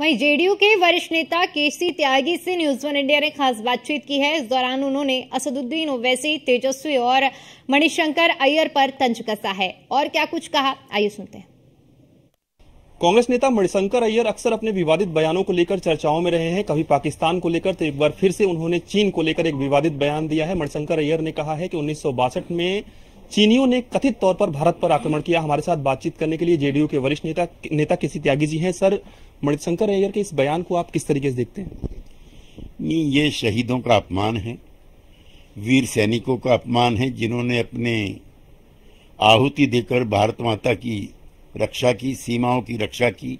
वहीं जेडीयू के वरिष्ठ नेता केसी त्यागी से न्यूज वन इंडिया ने खास बातचीत की है इस दौरान उन्होंने असदुद्दीन ओवैसी तेजस्वी और मणिशंकर अय्यर पर तंज कसा है और क्या कुछ कहा आइए सुनते हैं कांग्रेस नेता मणिशंकर अय्यर अक्सर अपने विवादित बयानों को लेकर चर्चाओं में रहे हैं कभी पाकिस्तान को लेकर तो एक बार फिर से उन्होंने चीन को लेकर एक विवादित बयान दिया है मणिशंकर अय्यर ने कहा है कि उन्नीस में चीनियों ने कथित तौर पर भारत पर आक्रमण किया हमारे साथ बातचीत करने के लिए जेडीयू के वरिष्ठ नेता नेता किसी त्यागी जी हैं सर मणिशंकर अय्यर के इस बयान को आप किस तरीके से देखते हैं ये शहीदों का अपमान है वीर सैनिकों का अपमान है जिन्होंने अपने आहुति देकर भारत माता की रक्षा की सीमाओं की रक्षा की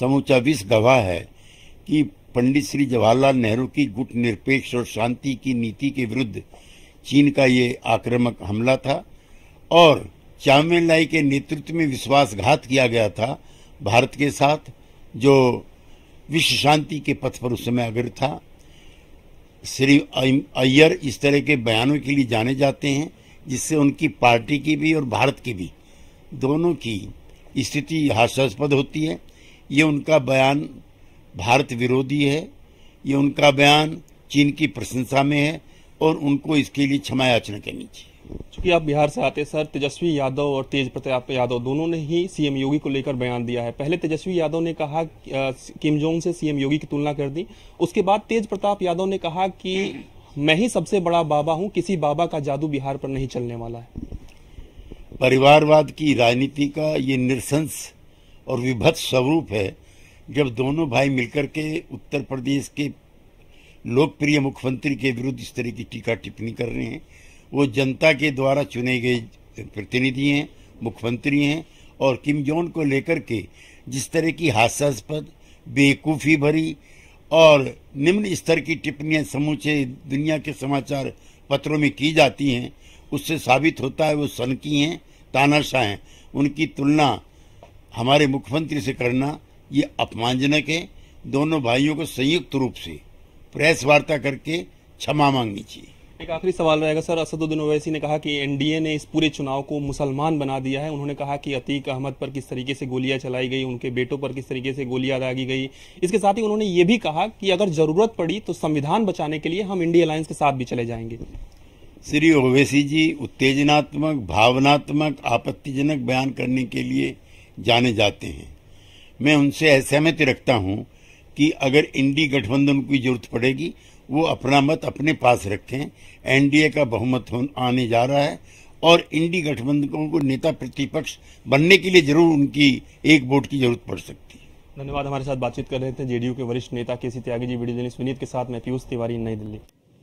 समूचा विश्व गवाह है कि पंडित श्री जवाहरलाल नेहरू की गुट निरपेक्ष और शांति की नीति के विरुद्ध चीन का ये आक्रामक हमला था और चामिन लाई के नेतृत्व में विश्वासघात किया गया था भारत के साथ जो विश्व शांति के पथ पर उस समय अग्र था श्री अय्यर इस तरह के बयानों के लिए जाने जाते हैं जिससे उनकी पार्टी की भी और भारत की भी दोनों की स्थिति हास्यास्पद होती है ये उनका बयान भारत विरोधी है ये उनका बयान चीन की प्रशंसा में है और उनको इसके लिए क्षमा याचना करनी चाहिए चूंकि आप बिहार से आते सर तेजस्वी यादव और तेज प्रताप यादव दोनों ने ही सीएम योगी को लेकर बयान दिया है पहले तेजस्वी यादव ने कहा किम जोंग से सीएम योगी की तुलना कर दी उसके बाद तेज प्रताप यादव ने कहा कि मैं ही सबसे बड़ा बाबा हूं किसी बाबा का जादू बिहार पर नहीं चलने वाला है परिवारवाद की राजनीति का ये निरसंस और विभत्स स्वरूप है जब दोनों भाई मिलकर के उत्तर प्रदेश के लोकप्रिय मुख्यमंत्री के विरुद्ध इस तरह की टीका टिप्पणी कर रहे हैं वो जनता के द्वारा चुने गए प्रतिनिधि हैं मुख्यमंत्री हैं और किम जोन को लेकर के जिस तरह की हास्यास्पद बेवकूफ़ी भरी और निम्न स्तर की टिप्पणियां समूचे दुनिया के समाचार पत्रों में की जाती हैं उससे साबित होता है वो सनकी हैं तानाशाह हैं उनकी तुलना हमारे मुख्यमंत्री से करना ये अपमानजनक है दोनों भाइयों को संयुक्त रूप से प्रेस वार्ता करके क्षमा मांगनी चाहिए एक आखिरी सवाल रहेगा सर असदुद्दीन ओवैसी ने कहा कि एनडीए ने इस पूरे चुनाव को मुसलमान बना दिया है उन्होंने कहा कि अतीक अहमद पर किस तरीके से गोलियां चलाई गई उनके बेटों पर किस तरीके से गोलियां दागी गई इसके साथ ही उन्होंने ये भी कहा कि अगर जरूरत पड़ी तो संविधान बचाने के लिए हम इंडिया अलायंस के साथ भी चले जाएंगे श्री ओवैसी जी उत्तेजनात्मक भावनात्मक आपत्तिजनक बयान करने के लिए जाने जाते हैं मैं उनसे असहमति रखता हूँ कि अगर इंडी गठबंधन की जरूरत पड़ेगी वो अपना मत अपने पास रखें एनडीए का बहुमत आने जा रहा है और इंडी गठबंधकों को नेता प्रतिपक्ष बनने के लिए जरूर उनकी एक वोट की जरूरत पड़ सकती है धन्यवाद हमारे साथ बातचीत कर रहे थे जेडीयू के वरिष्ठ नेता केसी त्यागी जी विनीत के साथ मैं पीयूष तिवारी नई दिल्ली